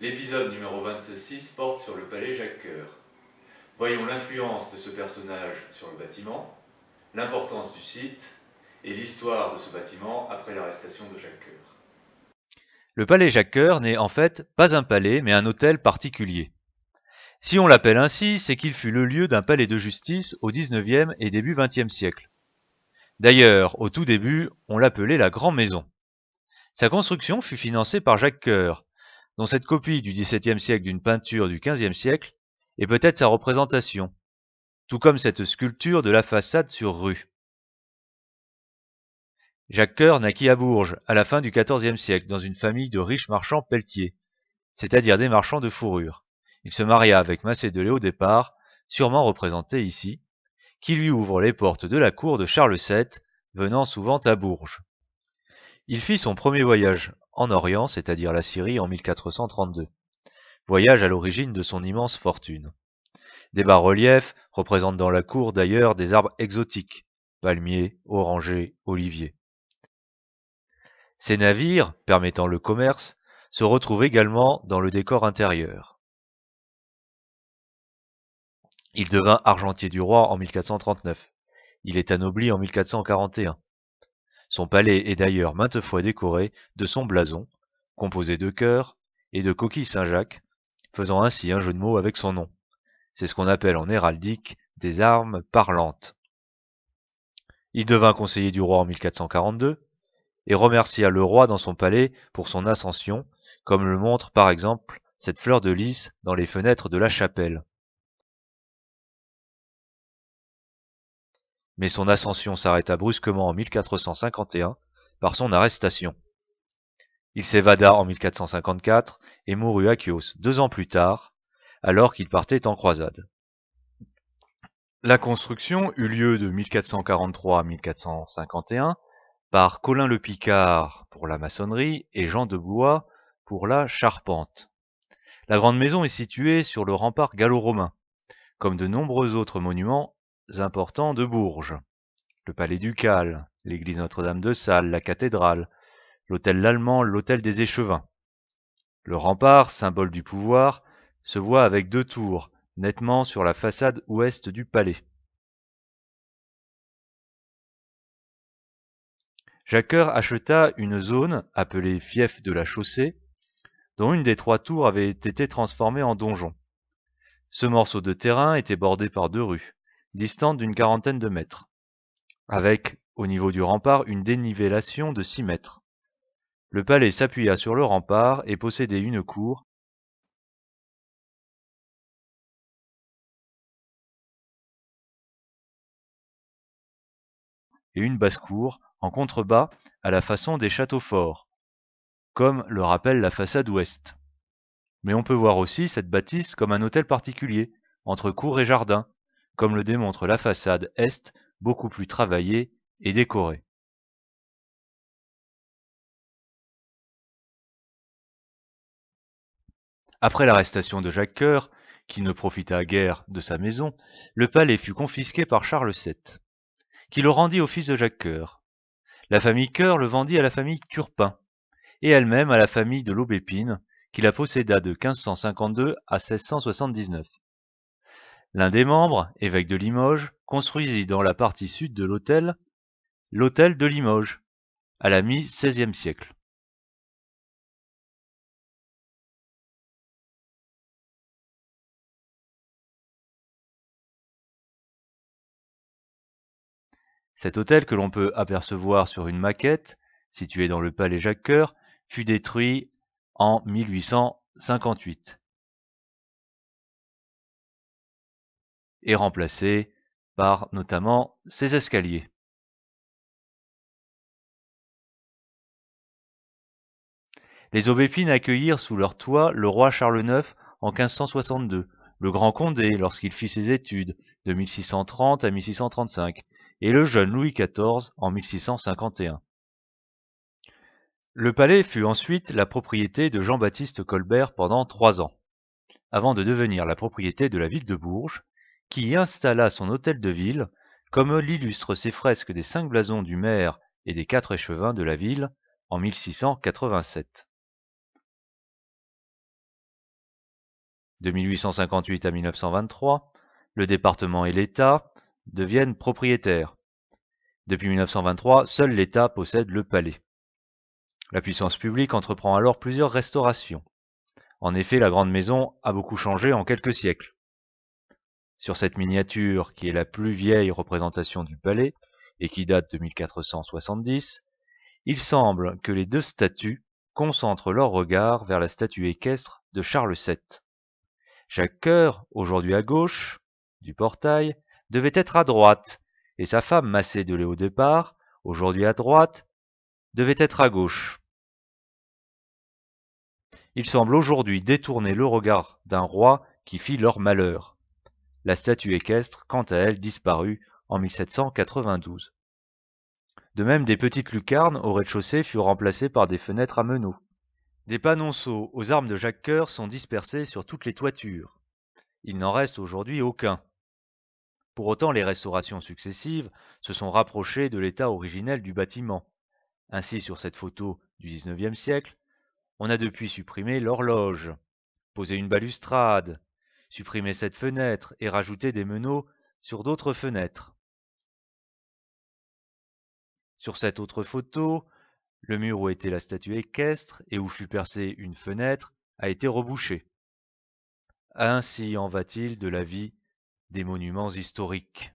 L'épisode numéro 26 porte sur le palais jacques Voyons l'influence de ce personnage sur le bâtiment, l'importance du site et l'histoire de ce bâtiment après l'arrestation de jacques Le palais jacques n'est en fait pas un palais mais un hôtel particulier. Si on l'appelle ainsi, c'est qu'il fut le lieu d'un palais de justice au 19 19e et début 20 20e siècle. D'ailleurs, au tout début, on l'appelait la Grand-Maison. Sa construction fut financée par Jacques Coeur, dont cette copie du XVIIe siècle d'une peinture du XVe siècle est peut-être sa représentation, tout comme cette sculpture de la façade sur rue. Jacques Coeur naquit à Bourges à la fin du XIVe siècle dans une famille de riches marchands pelletiers, c'est-à-dire des marchands de fourrures. Il se maria avec Macé de Léo Départ, sûrement représenté ici, qui lui ouvre les portes de la cour de Charles VII, venant souvent à Bourges. Il fit son premier voyage en Orient, c'est-à-dire la Syrie, en 1432, voyage à l'origine de son immense fortune. Des bas-reliefs représentent dans la cour d'ailleurs des arbres exotiques, palmiers, orangers, oliviers. Ces navires, permettant le commerce, se retrouvent également dans le décor intérieur. Il devint argentier du roi en 1439. Il est anobli en 1441. Son palais est d'ailleurs maintes fois décoré de son blason, composé de cœurs et de coquilles Saint-Jacques, faisant ainsi un jeu de mots avec son nom. C'est ce qu'on appelle en héraldique des armes parlantes. Il devint conseiller du roi en 1442 et remercia le roi dans son palais pour son ascension, comme le montre par exemple cette fleur de lys dans les fenêtres de la chapelle. mais son ascension s'arrêta brusquement en 1451 par son arrestation. Il s'évada en 1454 et mourut à Chios deux ans plus tard, alors qu'il partait en croisade. La construction eut lieu de 1443 à 1451 par Colin le Picard pour la maçonnerie et Jean de Bois pour la charpente. La grande maison est située sur le rempart gallo-romain, comme de nombreux autres monuments importants de Bourges, le palais ducal, l'église Notre-Dame de salle la cathédrale, l'hôtel l'Allemand, l'hôtel des Échevins. Le rempart, symbole du pouvoir, se voit avec deux tours, nettement sur la façade ouest du palais. Jacqueur acheta une zone, appelée fief de la chaussée, dont une des trois tours avait été transformée en donjon. Ce morceau de terrain était bordé par deux rues distante d'une quarantaine de mètres, avec, au niveau du rempart, une dénivellation de 6 mètres. Le palais s'appuya sur le rempart et possédait une cour, et une basse-cour en contrebas à la façon des châteaux forts, comme le rappelle la façade ouest. Mais on peut voir aussi cette bâtisse comme un hôtel particulier, entre cour et jardin, comme le démontre la façade est beaucoup plus travaillée et décorée. Après l'arrestation de Jacques Coeur, qui ne profita guère de sa maison, le palais fut confisqué par Charles VII, qui le rendit au fils de Jacques Coeur. La famille Coeur le vendit à la famille Turpin, et elle-même à la famille de l'Aubépine, qui la posséda de 1552 à 1679. L'un des membres, évêque de Limoges, construisit dans la partie sud de l'hôtel l'hôtel de Limoges, à la mi e siècle. Cet hôtel que l'on peut apercevoir sur une maquette, située dans le palais jacques fut détruit en 1858. et remplacé par notamment ses escaliers. Les Aubépines accueillirent sous leur toit le roi Charles IX en 1562, le Grand Condé lorsqu'il fit ses études de 1630 à 1635 et le jeune Louis XIV en 1651. Le palais fut ensuite la propriété de Jean-Baptiste Colbert pendant trois ans, avant de devenir la propriété de la ville de Bourges qui y installa son hôtel de ville, comme l'illustrent ses fresques des cinq blasons du maire et des quatre échevins de la ville en 1687. De 1858 à 1923, le département et l'État deviennent propriétaires. Depuis 1923, seul l'État possède le palais. La puissance publique entreprend alors plusieurs restaurations. En effet, la grande maison a beaucoup changé en quelques siècles. Sur cette miniature, qui est la plus vieille représentation du palais, et qui date de 1470, il semble que les deux statues concentrent leur regard vers la statue équestre de Charles VII. Chaque cœur, aujourd'hui à gauche du portail, devait être à droite, et sa femme massée de de Départ, aujourd'hui à droite, devait être à gauche. Il semble aujourd'hui détourner le regard d'un roi qui fit leur malheur. La statue équestre, quant à elle, disparut en 1792. De même, des petites lucarnes au rez-de-chaussée furent remplacées par des fenêtres à meneaux. Des panonceaux aux armes de Jacques Coeur sont dispersés sur toutes les toitures. Il n'en reste aujourd'hui aucun. Pour autant, les restaurations successives se sont rapprochées de l'état originel du bâtiment. Ainsi, sur cette photo du XIXe siècle, on a depuis supprimé l'horloge, posé une balustrade, supprimer cette fenêtre et rajouter des meneaux sur d'autres fenêtres. Sur cette autre photo, le mur où était la statue équestre et où fut percée une fenêtre a été rebouché. Ainsi en va-t-il de la vie des monuments historiques.